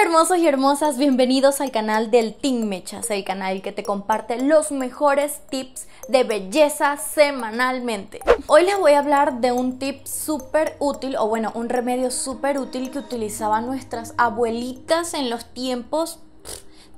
Hola hermosos y hermosas, bienvenidos al canal del Team Mechas, el canal que te comparte los mejores tips de belleza semanalmente. Hoy les voy a hablar de un tip súper útil, o bueno, un remedio súper útil que utilizaban nuestras abuelitas en los tiempos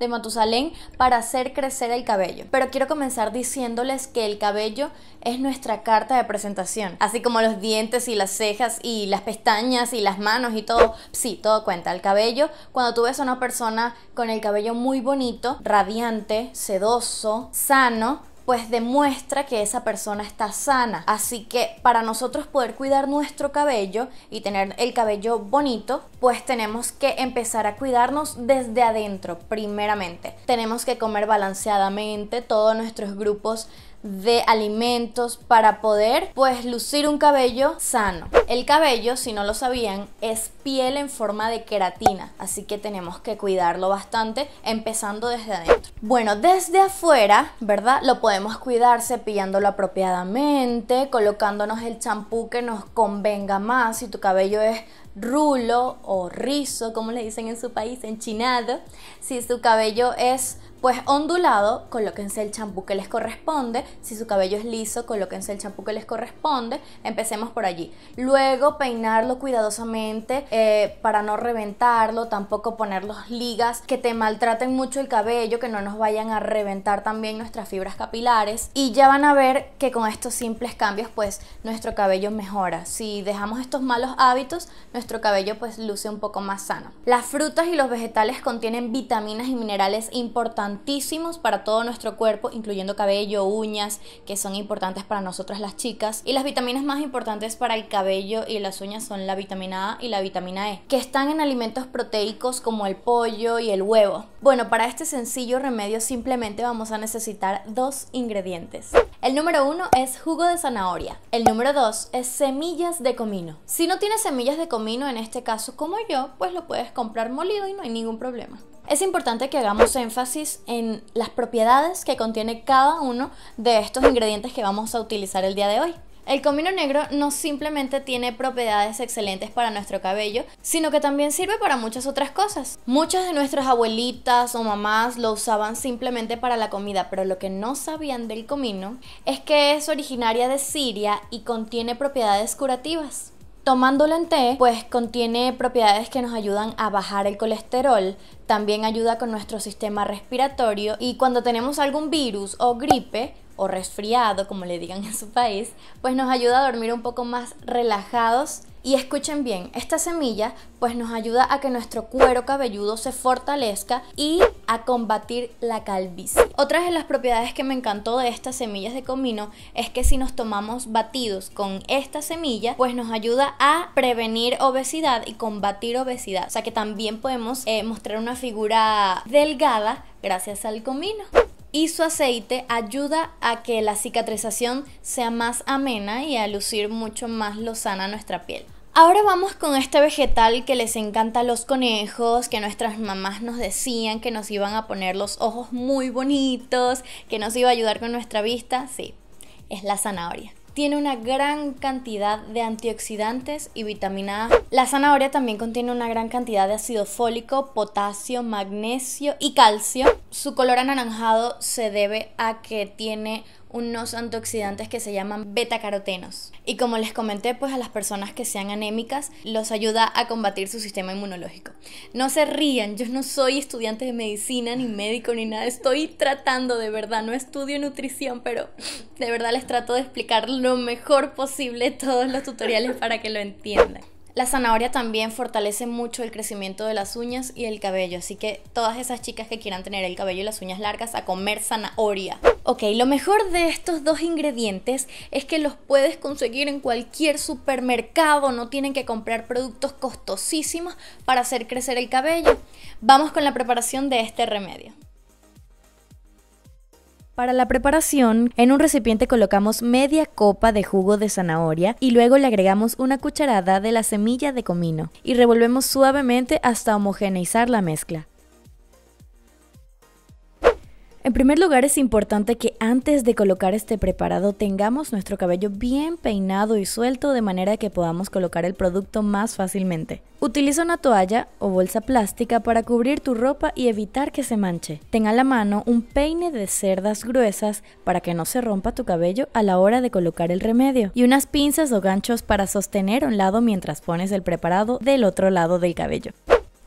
de Matusalén para hacer crecer el cabello. Pero quiero comenzar diciéndoles que el cabello es nuestra carta de presentación, así como los dientes y las cejas y las pestañas y las manos y todo. Sí, todo cuenta. El cabello, cuando tú ves a una persona con el cabello muy bonito, radiante, sedoso, sano, pues demuestra que esa persona está sana. Así que para nosotros poder cuidar nuestro cabello y tener el cabello bonito, pues tenemos que empezar a cuidarnos desde adentro, primeramente. Tenemos que comer balanceadamente todos nuestros grupos de alimentos para poder pues lucir un cabello sano. El cabello, si no lo sabían, es piel en forma de queratina, así que tenemos que cuidarlo bastante empezando desde adentro. Bueno, desde afuera, ¿verdad? Lo cuidarse pillándolo apropiadamente, colocándonos el champú que nos convenga más. Si tu cabello es rulo o rizo, como le dicen en su país, enchinado. Si tu cabello es pues ondulado, colóquense el champú que les corresponde. Si su cabello es liso, colóquense el champú que les corresponde. Empecemos por allí. Luego peinarlo cuidadosamente eh, para no reventarlo, tampoco poner los ligas que te maltraten mucho el cabello, que no nos vayan a reventar también nuestras fibras capilares. Y ya van a ver que con estos simples cambios, pues nuestro cabello mejora. Si dejamos estos malos hábitos, nuestro cabello pues luce un poco más sano. Las frutas y los vegetales contienen vitaminas y minerales importantes para todo nuestro cuerpo, incluyendo cabello, uñas, que son importantes para nosotras las chicas. Y las vitaminas más importantes para el cabello y las uñas son la vitamina A y la vitamina E, que están en alimentos proteicos como el pollo y el huevo. Bueno, para este sencillo remedio simplemente vamos a necesitar dos ingredientes. El número uno es jugo de zanahoria. El número dos es semillas de comino. Si no tienes semillas de comino, en este caso como yo, pues lo puedes comprar molido y no hay ningún problema. Es importante que hagamos énfasis en las propiedades que contiene cada uno de estos ingredientes que vamos a utilizar el día de hoy. El comino negro no simplemente tiene propiedades excelentes para nuestro cabello, sino que también sirve para muchas otras cosas. Muchas de nuestras abuelitas o mamás lo usaban simplemente para la comida, pero lo que no sabían del comino es que es originaria de Siria y contiene propiedades curativas. Tomándolo en té, pues contiene propiedades que nos ayudan a bajar el colesterol, también ayuda con nuestro sistema respiratorio y cuando tenemos algún virus o gripe o resfriado, como le digan en su país, pues nos ayuda a dormir un poco más relajados. Y escuchen bien, esta semilla pues nos ayuda a que nuestro cuero cabelludo se fortalezca y a combatir la calvicie. Otra de las propiedades que me encantó de estas semillas de comino es que si nos tomamos batidos con esta semilla, pues nos ayuda a prevenir obesidad y combatir obesidad. O sea que también podemos eh, mostrar una figura delgada gracias al comino y su aceite ayuda a que la cicatrización sea más amena y a lucir mucho más lozana nuestra piel. Ahora vamos con este vegetal que les encanta a los conejos, que nuestras mamás nos decían que nos iban a poner los ojos muy bonitos, que nos iba a ayudar con nuestra vista. Sí, es la zanahoria. Tiene una gran cantidad de antioxidantes y vitamina A. La zanahoria también contiene una gran cantidad de ácido fólico, potasio, magnesio y calcio. Su color anaranjado se debe a que tiene unos antioxidantes que se llaman betacarotenos Y como les comenté, pues a las personas que sean anémicas los ayuda a combatir su sistema inmunológico. No se rían, yo no soy estudiante de medicina, ni médico, ni nada. Estoy tratando de verdad, no estudio nutrición, pero de verdad les trato de explicar lo mejor posible todos los tutoriales para que lo entiendan. La zanahoria también fortalece mucho el crecimiento de las uñas y el cabello, así que todas esas chicas que quieran tener el cabello y las uñas largas a comer zanahoria. Ok, lo mejor de estos dos ingredientes es que los puedes conseguir en cualquier supermercado, no tienen que comprar productos costosísimos para hacer crecer el cabello. Vamos con la preparación de este remedio. Para la preparación, en un recipiente colocamos media copa de jugo de zanahoria y luego le agregamos una cucharada de la semilla de comino y revolvemos suavemente hasta homogeneizar la mezcla. En primer lugar es importante que antes de colocar este preparado tengamos nuestro cabello bien peinado y suelto de manera que podamos colocar el producto más fácilmente. Utiliza una toalla o bolsa plástica para cubrir tu ropa y evitar que se manche. Ten a la mano un peine de cerdas gruesas para que no se rompa tu cabello a la hora de colocar el remedio y unas pinzas o ganchos para sostener un lado mientras pones el preparado del otro lado del cabello.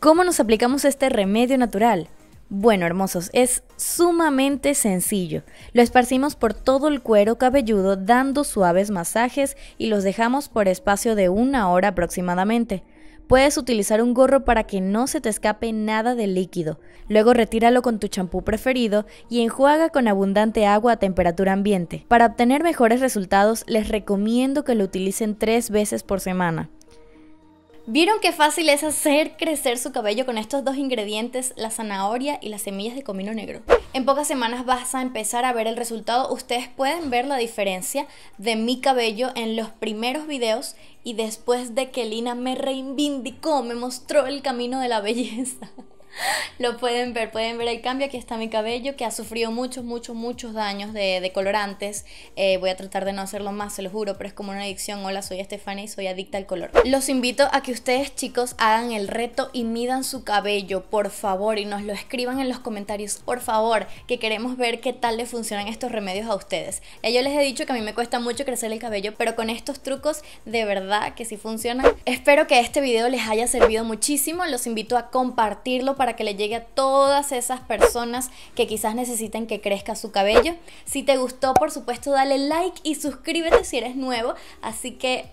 ¿Cómo nos aplicamos este remedio natural? Bueno, hermosos, es sumamente sencillo. Lo esparcimos por todo el cuero cabelludo dando suaves masajes y los dejamos por espacio de una hora aproximadamente. Puedes utilizar un gorro para que no se te escape nada del líquido. Luego retíralo con tu champú preferido y enjuaga con abundante agua a temperatura ambiente. Para obtener mejores resultados les recomiendo que lo utilicen tres veces por semana. ¿Vieron qué fácil es hacer crecer su cabello con estos dos ingredientes, la zanahoria y las semillas de comino negro? En pocas semanas vas a empezar a ver el resultado. Ustedes pueden ver la diferencia de mi cabello en los primeros videos y después de que Lina me reivindicó, me mostró el camino de la belleza. Lo pueden ver, pueden ver el cambio. Aquí está mi cabello que ha sufrido muchos, muchos, muchos daños de, colorantes. Eh, voy a tratar de no hacerlo más, se lo juro, pero es como una adicción. Hola, soy Estefania y soy adicta al color. Los invito a que ustedes, chicos, hagan el reto y midan su cabello, por favor, y nos lo escriban en los comentarios, por favor, que queremos ver qué tal le funcionan estos remedios a ustedes. Ya yo les he dicho que a mí me cuesta mucho crecer el cabello, pero con estos trucos, de verdad que sí funcionan. Espero que este video les haya servido muchísimo. Los invito a compartirlo para que le llegue a todas esas personas que quizás necesiten que crezca su cabello. Si te gustó, por supuesto, dale like y suscríbete si eres nuevo. Así que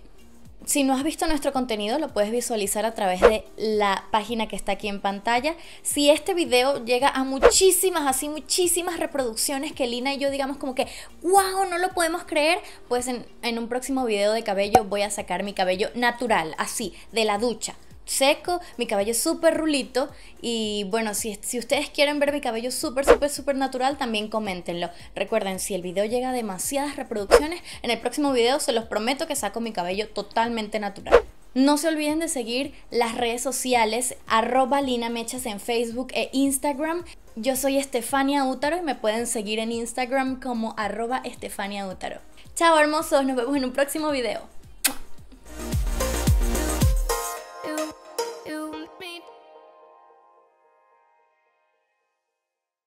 si no has visto nuestro contenido, lo puedes visualizar a través de la página que está aquí en pantalla. Si este video llega a muchísimas, así muchísimas reproducciones que Lina y yo digamos como que, wow, no lo podemos creer, pues en, en un próximo video de cabello voy a sacar mi cabello natural, así, de la ducha seco, mi cabello es súper rulito y bueno, si, si ustedes quieren ver mi cabello súper, súper, súper natural, también coméntenlo. Recuerden, si el video llega a demasiadas reproducciones, en el próximo video se los prometo que saco mi cabello totalmente natural. No se olviden de seguir las redes sociales arroba Lina Mechas en Facebook e Instagram. Yo soy Estefania Útaro y me pueden seguir en Instagram como arroba Estefania Útaro. Chao hermosos, nos vemos en un próximo video.